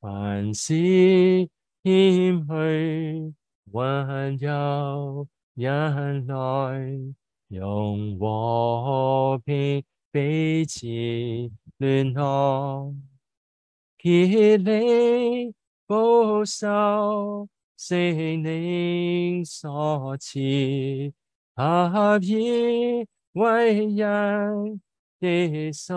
凡事谦虚，温柔忍耐，用和平彼此联络，竭力保守，是你所赐，合意为人的心。